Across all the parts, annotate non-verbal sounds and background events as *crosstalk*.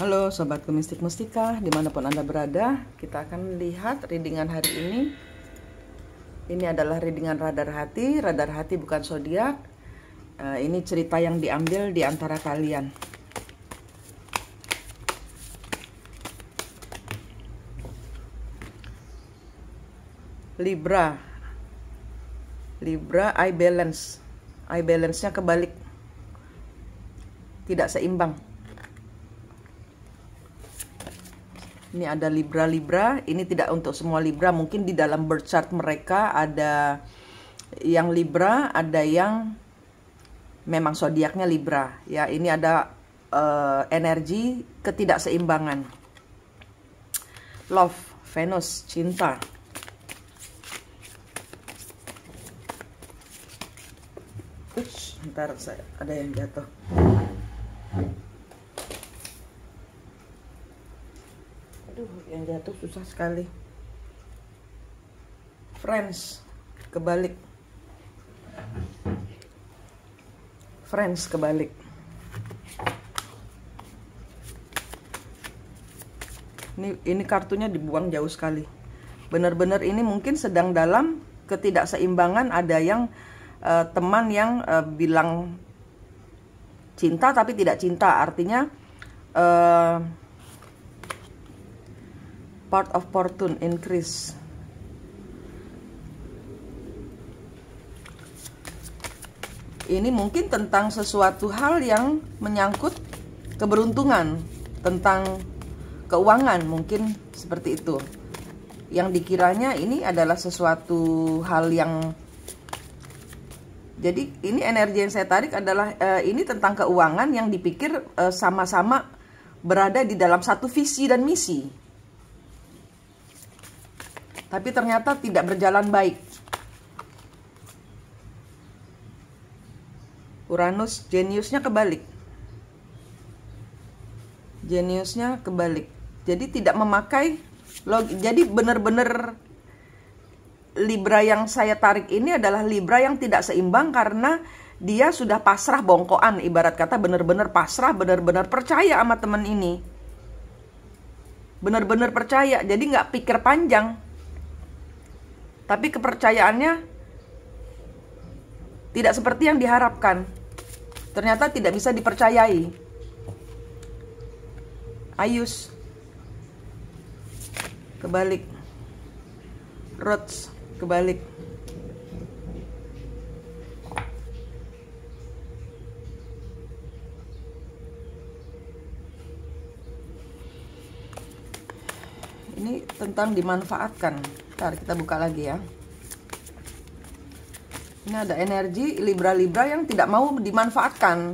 Halo Sobat Kemistik Mustika, dimanapun Anda berada, kita akan lihat readingan hari ini. Ini adalah readingan radar hati, radar hati bukan zodiak. Eh, ini cerita yang diambil di antara kalian. Libra, Libra, eye balance, eye balance-nya kebalik, tidak seimbang Ini ada Libra-Libra, ini tidak untuk semua Libra, mungkin di dalam birth chart mereka ada yang Libra, ada yang memang zodiaknya Libra. Ya, ini ada uh, energi ketidakseimbangan. Love, Venus, cinta. Ups, ntar saya ada yang jatuh. aduh yang jatuh susah sekali friends kebalik friends kebalik ini ini kartunya dibuang jauh sekali benar-benar ini mungkin sedang dalam ketidakseimbangan ada yang uh, teman yang uh, bilang cinta tapi tidak cinta artinya uh, part of fortune increase ini mungkin tentang sesuatu hal yang menyangkut keberuntungan tentang keuangan mungkin seperti itu yang dikiranya ini adalah sesuatu hal yang jadi ini energi yang saya tarik adalah eh, ini tentang keuangan yang dipikir eh, sama-sama eh, berada di dalam satu visi dan misi tapi ternyata tidak berjalan baik. Uranus jeniusnya kebalik. Jeniusnya kebalik. Jadi tidak memakai log jadi benar-benar Libra yang saya tarik ini adalah Libra yang tidak seimbang karena dia sudah pasrah bongkoan ibarat kata benar-benar pasrah benar-benar percaya sama teman ini benar-benar percaya jadi nggak pikir panjang tapi kepercayaannya tidak seperti yang diharapkan. Ternyata tidak bisa dipercayai. Ayus. Kebalik. Rhodes kebalik. Ini tentang dimanfaatkan. Ntar kita buka lagi ya. Ini ada energi Libra-Libra yang tidak mau dimanfaatkan.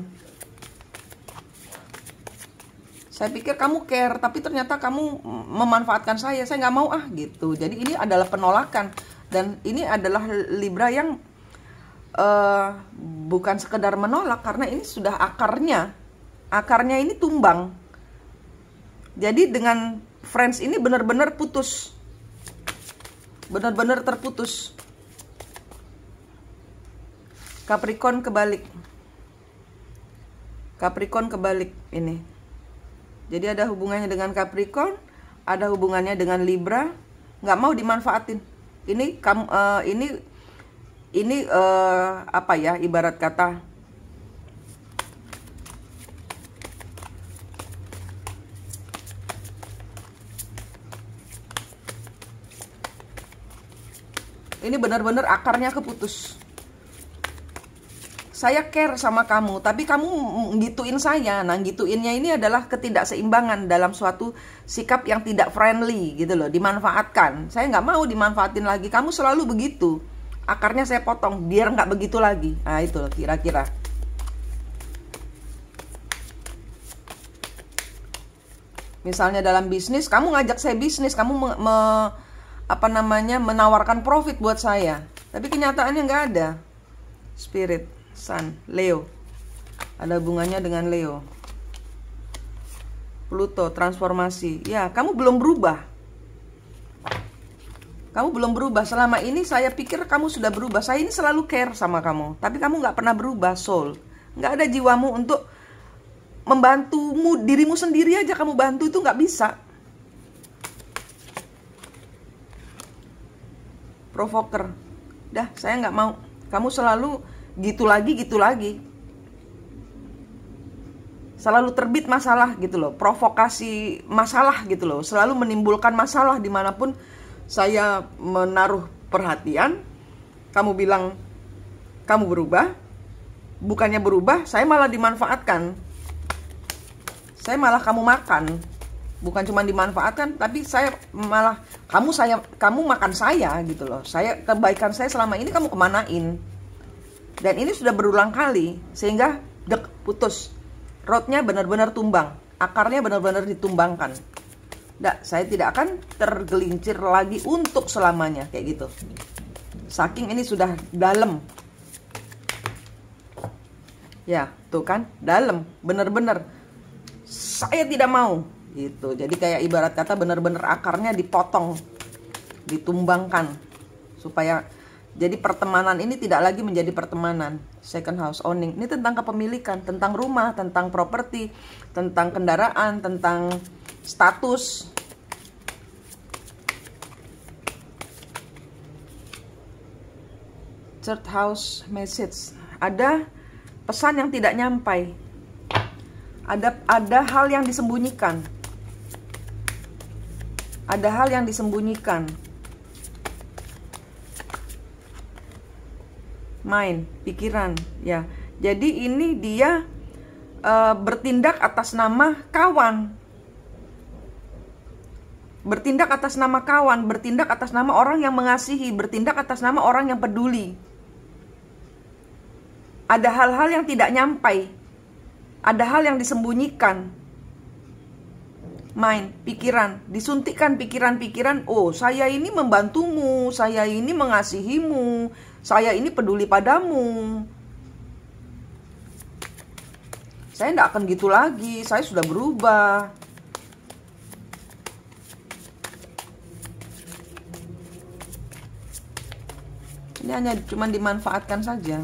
Saya pikir kamu care, tapi ternyata kamu memanfaatkan saya. Saya nggak mau ah gitu. Jadi ini adalah penolakan. Dan ini adalah Libra yang uh, bukan sekedar menolak, karena ini sudah akarnya. Akarnya ini tumbang. Jadi dengan friends ini benar-benar putus benar-benar terputus. Capricorn kebalik. Capricorn kebalik ini. Jadi ada hubungannya dengan Capricorn, ada hubungannya dengan Libra, nggak mau dimanfaatin. Ini kamu uh, eh, ini ini uh, apa ya ibarat kata Ini benar-benar akarnya keputus. Saya care sama kamu, tapi kamu gituin saya. Nah, gituinnya ini adalah ketidakseimbangan dalam suatu sikap yang tidak friendly gitu loh, dimanfaatkan. Saya nggak mau dimanfaatin lagi. Kamu selalu begitu. Akarnya saya potong biar nggak begitu lagi. Nah, itu loh kira-kira. Misalnya dalam bisnis, kamu ngajak saya bisnis, kamu me, me apa namanya menawarkan profit buat saya tapi kenyataannya nggak ada spirit sun leo ada hubungannya dengan leo Pluto transformasi ya kamu belum berubah kamu belum berubah selama ini saya pikir kamu sudah berubah saya ini selalu care sama kamu tapi kamu nggak pernah berubah soul nggak ada jiwamu untuk membantumu dirimu sendiri aja kamu bantu itu nggak bisa provoker dah saya nggak mau kamu selalu gitu lagi gitu lagi selalu terbit masalah gitu loh provokasi masalah gitu loh selalu menimbulkan masalah dimanapun saya menaruh perhatian kamu bilang kamu berubah bukannya berubah saya malah dimanfaatkan saya malah kamu makan bukan cuma dimanfaatkan tapi saya malah kamu saya kamu makan saya gitu loh saya kebaikan saya selama ini kamu kemanain dan ini sudah berulang kali sehingga dek putus rotnya benar-benar tumbang akarnya benar-benar ditumbangkan Nggak, saya tidak akan tergelincir lagi untuk selamanya kayak gitu saking ini sudah dalam ya tuh kan dalam benar-benar saya tidak mau gitu jadi kayak ibarat kata bener-bener akarnya dipotong ditumbangkan supaya jadi pertemanan ini tidak lagi menjadi pertemanan second house owning ini tentang kepemilikan tentang rumah tentang properti tentang kendaraan tentang status third house message ada pesan yang tidak nyampai ada ada hal yang disembunyikan ada hal yang disembunyikan. Main, pikiran, ya. Jadi ini dia e, bertindak atas nama kawan. Bertindak atas nama kawan, bertindak atas nama orang yang mengasihi, bertindak atas nama orang yang peduli. Ada hal-hal yang tidak nyampai. Ada hal yang disembunyikan mind, pikiran, disuntikkan pikiran-pikiran, oh saya ini membantumu, saya ini mengasihimu, saya ini peduli padamu. Saya tidak akan gitu lagi, saya sudah berubah. Ini hanya cuma dimanfaatkan saja.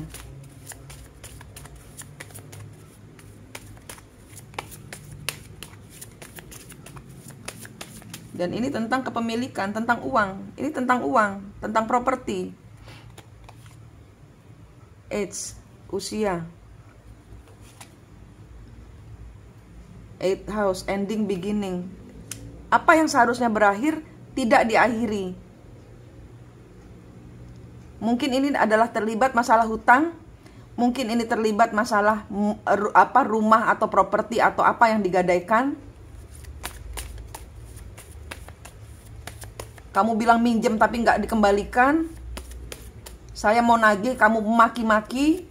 Dan ini tentang kepemilikan, tentang uang. Ini tentang uang, tentang properti. Age, usia. Eight house, ending, beginning. Apa yang seharusnya berakhir tidak diakhiri. Mungkin ini adalah terlibat masalah hutang, mungkin ini terlibat masalah apa rumah atau properti atau apa yang digadaikan kamu bilang minjem tapi nggak dikembalikan saya mau nagih kamu maki-maki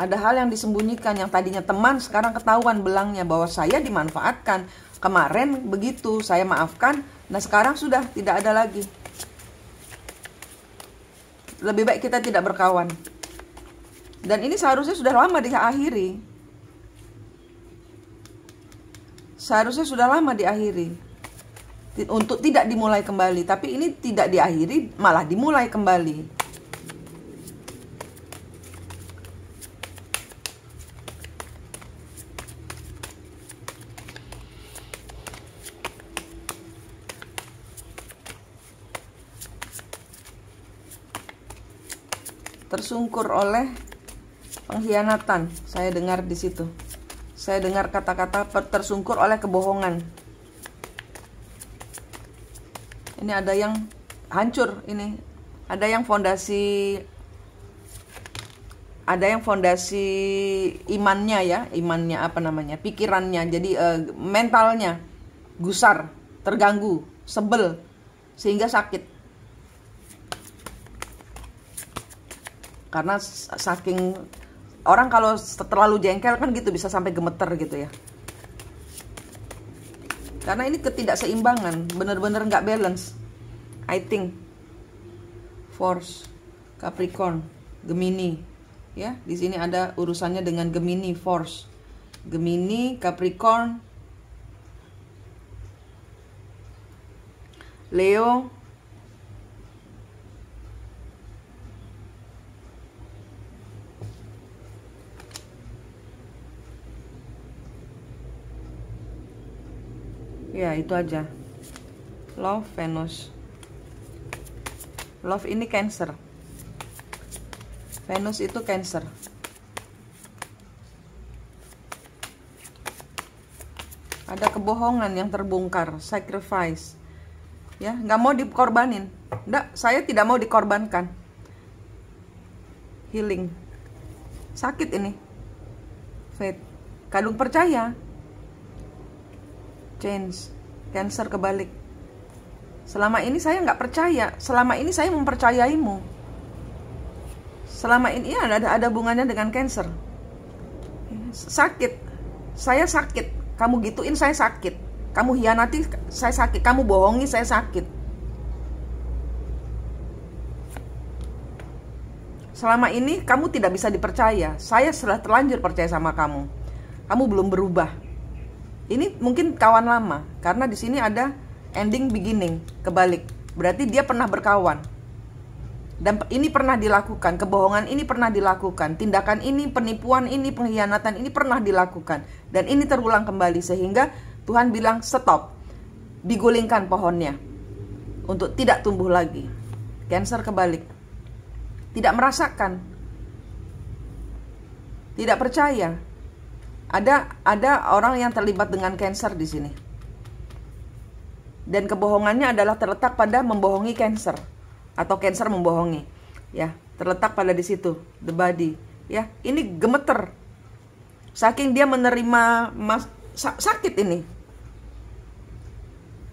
ada hal yang disembunyikan yang tadinya teman sekarang ketahuan belangnya bahwa saya dimanfaatkan kemarin begitu saya maafkan nah sekarang sudah tidak ada lagi lebih baik kita tidak berkawan dan ini seharusnya sudah lama diakhiri seharusnya sudah lama diakhiri untuk tidak dimulai kembali tapi ini tidak diakhiri malah dimulai kembali tersungkur oleh pengkhianatan saya dengar di situ saya dengar kata-kata tersungkur oleh kebohongan. Ini ada yang hancur ini. Ada yang fondasi ada yang fondasi imannya ya, imannya apa namanya? pikirannya. Jadi uh, mentalnya gusar, terganggu, sebel sehingga sakit. Karena saking orang kalau terlalu jengkel kan gitu bisa sampai gemeter gitu ya karena ini ketidakseimbangan bener-bener nggak balance I think force Capricorn Gemini ya di sini ada urusannya dengan Gemini force Gemini Capricorn Leo ya itu aja love Venus love ini cancer Venus itu cancer ada kebohongan yang terbongkar sacrifice ya nggak mau dikorbanin enggak saya tidak mau dikorbankan healing sakit ini faith kadung percaya change cancer kebalik selama ini saya nggak percaya selama ini saya mempercayaimu selama ini ya, ada ada hubungannya dengan cancer sakit saya sakit kamu gituin saya sakit kamu hianati saya sakit kamu bohongi saya sakit selama ini kamu tidak bisa dipercaya saya sudah terlanjur percaya sama kamu kamu belum berubah ini mungkin kawan lama karena di sini ada ending beginning kebalik. Berarti dia pernah berkawan. Dan ini pernah dilakukan, kebohongan ini pernah dilakukan, tindakan ini, penipuan ini, pengkhianatan ini pernah dilakukan dan ini terulang kembali sehingga Tuhan bilang stop. Digulingkan pohonnya untuk tidak tumbuh lagi. Cancer kebalik. Tidak merasakan. Tidak percaya ada ada orang yang terlibat dengan cancer di sini. Dan kebohongannya adalah terletak pada membohongi cancer atau cancer membohongi. Ya, terletak pada di situ, the body. Ya, ini gemeter. Saking dia menerima mas, sakit ini.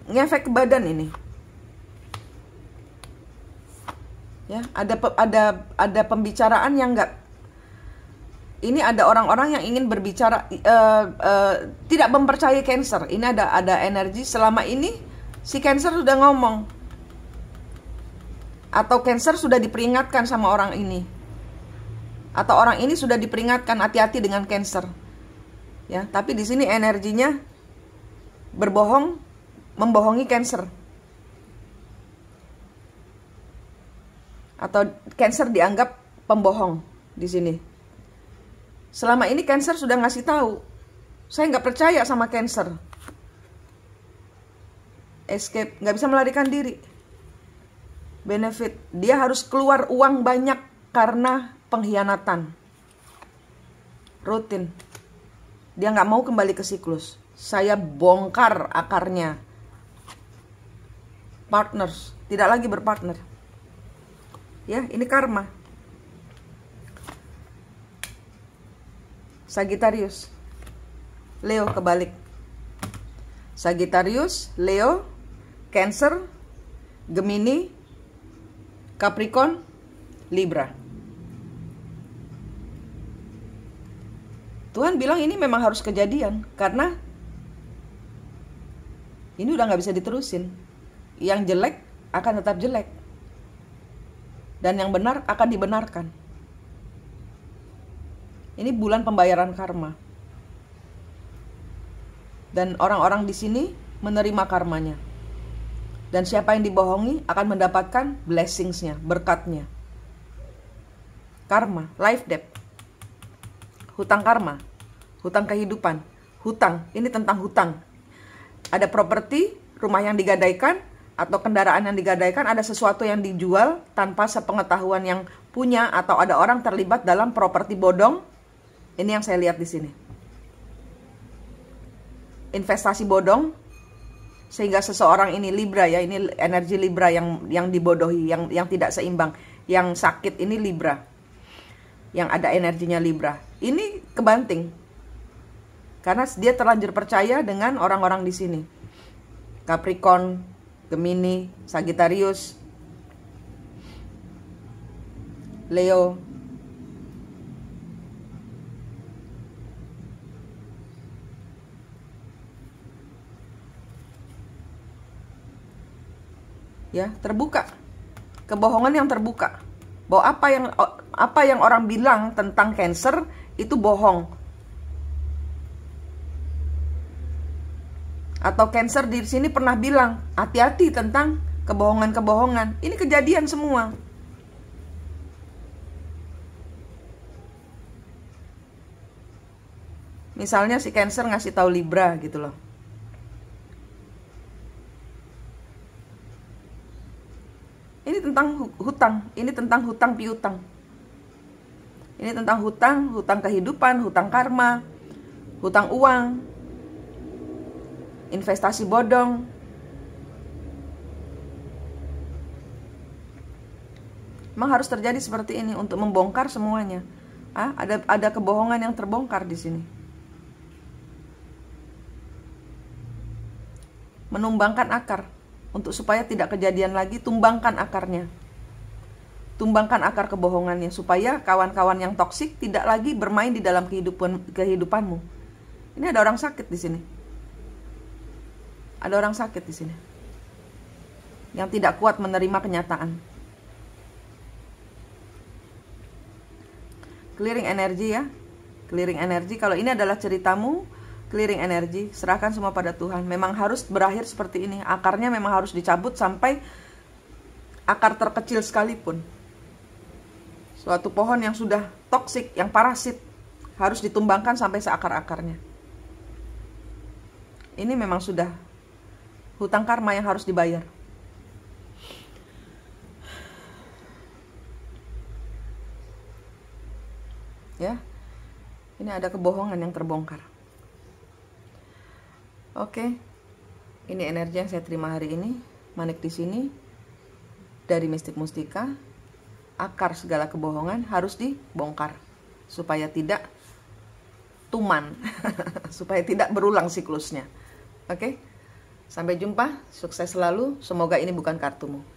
Ngefek ke badan ini. Ya, ada ada ada pembicaraan yang nggak ini ada orang-orang yang ingin berbicara uh, uh, tidak mempercayai cancer. Ini ada ada energi selama ini si cancer sudah ngomong atau cancer sudah diperingatkan sama orang ini atau orang ini sudah diperingatkan hati-hati dengan cancer. Ya, tapi di sini energinya berbohong membohongi cancer. Atau cancer dianggap pembohong di sini. Selama ini cancer sudah ngasih tahu. Saya nggak percaya sama cancer. Escape, nggak bisa melarikan diri. Benefit, dia harus keluar uang banyak karena pengkhianatan. Rutin. Dia nggak mau kembali ke siklus. Saya bongkar akarnya. Partners, tidak lagi berpartner. Ya, ini karma Sagittarius. Leo kebalik. Sagittarius, Leo, Cancer, Gemini, Capricorn, Libra. Tuhan bilang ini memang harus kejadian karena ini udah nggak bisa diterusin. Yang jelek akan tetap jelek dan yang benar akan dibenarkan. Ini bulan pembayaran karma. Dan orang-orang di sini menerima karmanya. Dan siapa yang dibohongi akan mendapatkan blessingsnya, berkatnya. Karma, life debt. Hutang karma, hutang kehidupan, hutang. Ini tentang hutang. Ada properti, rumah yang digadaikan, atau kendaraan yang digadaikan ada sesuatu yang dijual tanpa sepengetahuan yang punya atau ada orang terlibat dalam properti bodong ini yang saya lihat di sini. Investasi bodong sehingga seseorang ini Libra ya, ini energi Libra yang yang dibodohi, yang yang tidak seimbang, yang sakit ini Libra. Yang ada energinya Libra. Ini kebanting. Karena dia terlanjur percaya dengan orang-orang di sini. Capricorn, Gemini, Sagittarius, Leo, ya terbuka kebohongan yang terbuka bahwa apa yang apa yang orang bilang tentang cancer itu bohong atau cancer di sini pernah bilang hati-hati tentang kebohongan-kebohongan ini kejadian semua misalnya si cancer ngasih tahu libra gitu loh tentang hutang, ini tentang hutang piutang. Ini tentang hutang, hutang kehidupan, hutang karma, hutang uang, investasi bodong. Memang harus terjadi seperti ini untuk membongkar semuanya. Ah, ada ada kebohongan yang terbongkar di sini. Menumbangkan akar untuk supaya tidak kejadian lagi tumbangkan akarnya tumbangkan akar kebohongannya supaya kawan-kawan yang toksik tidak lagi bermain di dalam kehidupan kehidupanmu ini ada orang sakit di sini ada orang sakit di sini yang tidak kuat menerima kenyataan clearing energi ya clearing energi kalau ini adalah ceritamu clearing energi, serahkan semua pada Tuhan. Memang harus berakhir seperti ini. Akarnya memang harus dicabut sampai akar terkecil sekalipun. Suatu pohon yang sudah toksik, yang parasit, harus ditumbangkan sampai seakar-akarnya. Ini memang sudah hutang karma yang harus dibayar. Ya. Ini ada kebohongan yang terbongkar. Oke, ini energi yang saya terima hari ini. Manik di sini dari mistik mustika, akar segala kebohongan harus dibongkar supaya tidak tuman, *laughs* supaya tidak berulang siklusnya. Oke, sampai jumpa, sukses selalu. Semoga ini bukan kartumu.